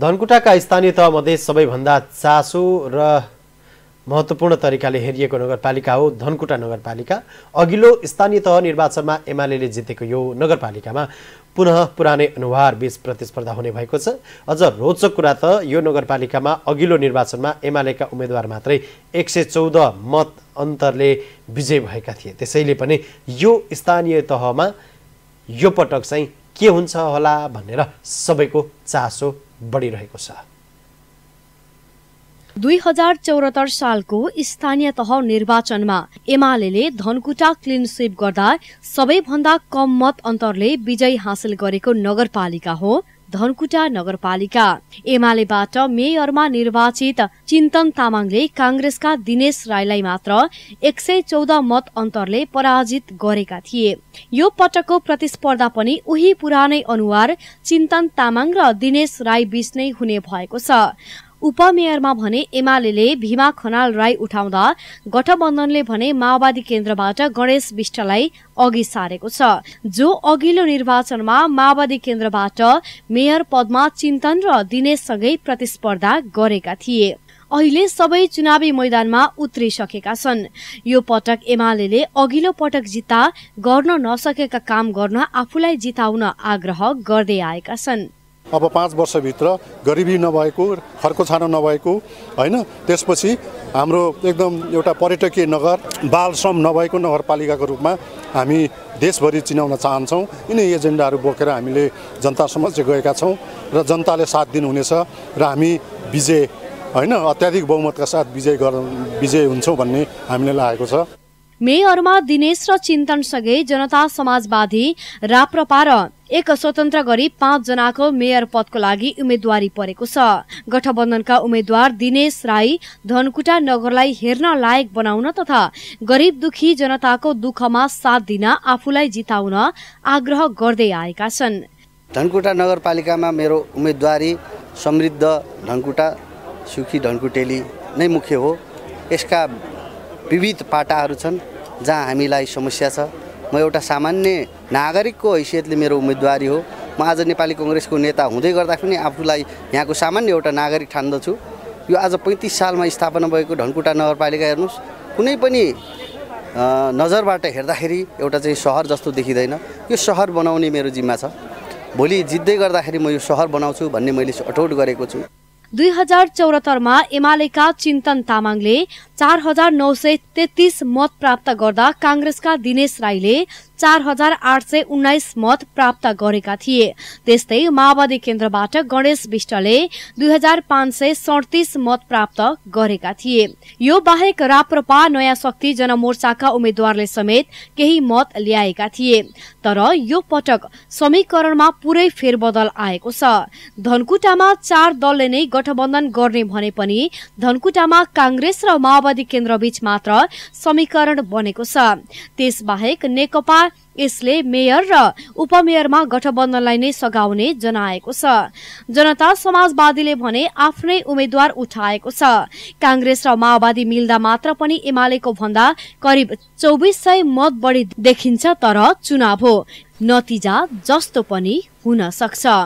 धनकुटाका स्थानीय तह मध्ये सबैभन्दा चासो र महत्त्वपूर्ण तरिकाले हेरिएको नगरपालिका हो धनकुटा नगरपालिका अघिल्लो स्थानीय तह निर्वाचनमा एमाले जितेको यो नगरपालिकामा पुनः पुरानै अनुहार बीच प्रतिस्पर्धा हुने भएको छ अझ रोचक कुरा त यो नगरपालिकामा अघिल्लो निर्वाचनमा एमालेका उम्मेद्वार मात्रै एक सय चौध मत अन्तरले विजय भएका थिए त्यसैले पनि यो स्थानीय तहमा यो पटक चाहिँ के हुन्छ होला भनेर सबैको चासो बढिरहेको छ दुई हजार चौरात्तर सालको स्थानीय तह निर्वाचनमा एमाले धनकुटा क्लिन स्विप गर्दा सबैभन्दा कम मत अन्तरले विजय हासिल गरेको नगरपालिका हो धनकुटा नगरपालिका एमालेबाट मेयरमा निर्वाचित चिन्तन तामाङले काङ्ग्रेसका दिनेश राईलाई मात्र एक सय चौध मत अन्तरले पराजित गरेका थिए यो पटकको प्रतिस्पर्धा पनि उही पुरानै अनुहार चिन्तन तामाङ र दिनेश राई बीच नै हुने भएको छ उपमेयरमा भने एमाले भीमा खनाल राई उठाउँदा गठबन्धनले भने माओवादी केन्द्रबाट गणेश विष्टलाई अघि सारेको छ जो अघिल्लो निर्वाचनमा माओवादी केन्द्रबाट मेयर पदमा चिन्तन र दिनेशसँगै प्रतिस्पर्धा गरेका थिए अहिले सबै चुनावी मैदानमा उत्रिसकेका छन् यो पटक एमाले अघिल्लो पटक जित्ता गर्न नसकेका काम गर्न आफूलाई जिताउन आग्रह गर्दै आएका छन् अब पाँच वर्षभित्र गरिबी नभएको खर्को छानो नभएको होइन त्यसपछि हाम्रो एकदम एउटा पर्यटकीय नगर बाल श्रम नभएको नगरपालिकाको रूपमा हामी देशभरि चिनाउन चाहन्छौँ यिनै एजेन्डाहरू बोकेर हामीले जनता समक्ष गएका छौँ र जनताले साथ दिनुहुनेछ र हामी विजय होइन अत्याधिक बहुमतका साथ विजय गर विजय हुन्छौँ भन्ने हामीले लागेको छ मेयरमा दिनेश र चिन्तनसँगै जनता समाजवादी राप्रपा र एक स्वतन्त्र गरी जनाको मेयर पदको लागि उम्मेद्वारी परेको छ गठबन्धनका उम्मेद्वार दिनेश राई धनकुटा नगरलाई हेर्न लायक बनाउन तथा गरिब दुखी जनताको दुःखमा साथ दिन आफूलाई जिताउन आग्रह गर्दै आएका छन् धनकुटा नगरपालिकामा मेरो उम्मेदवारी समृद्ध धनकुटा सुखी धनकुटेली नै मुख्य हो यसका विविध पाटाहरू छन् जहाँ हामीलाई समस्या छ म एउटा सामान्य नागरिकको हैसियतले मेरो उम्मेदवारी हो म आज नेपाली कङ्ग्रेसको नेता हुँदै गर्दा पनि आफूलाई यहाँको सामान्य एउटा नागरिक ठान्दछु यो आज पैँतिस सालमा स्थापना भएको धनकुटा नगरपालिका हेर्नुहोस् कुनै पनि नजरबाट हेर्दाखेरि एउटा चाहिँ सहर जस्तो देखिँदैन यो सहर बनाउने मेरो जिम्मा छ भोलि जित्दै गर्दाखेरि म यो सहर बनाउँछु भन्ने मैले अठोट गरेको छु दुई हजार चौरात्तरमा एमालेका चिन्तन तामाङले चार हजार नौ सय तेत्तिस मत प्राप्त गर्दा काङ्ग्रेसका दिनेश राईले चार हजार आठ सय उन्नाइस मत प्राप्त गरेका थिए त्यस्तै माओवादी केन्द्रबाट गणेश विष्टले दुई हजार पाँच सय सडतिस मत प्राप्त गरेका थिए यो बाहेक राप्रपा नयाँ शक्ति जनमोर्चाका उम्मेद्वारले समेत केही मत ल्याएका थिए तर यो पटक समीकरणमा पुरै फेरबदल आएको छ धनकुटामा चार दलले नै गठबन्धन गर्ने भने पनि धनकुटामा काङ्ग्रेस र माओवादी माओवादी केन्द्रबीच मात्र समीकरण बनेको छ त्यसबाहेक नेकपा यसले मेयर र उपमेयरमा गठबन्धनलाई नै सघाउने जनाएको छ जनता समाजवादीले भने आफ्नै उम्मेद्वार उठाएको छ काङ्ग्रेस र माओवादी मिल्दा मात्र पनि एमालेको भन्दा करिब चौबिस सय मत बढी देखिन्छ तर चुनाव हो नतिजा जस्तो पनि हुन सक्छ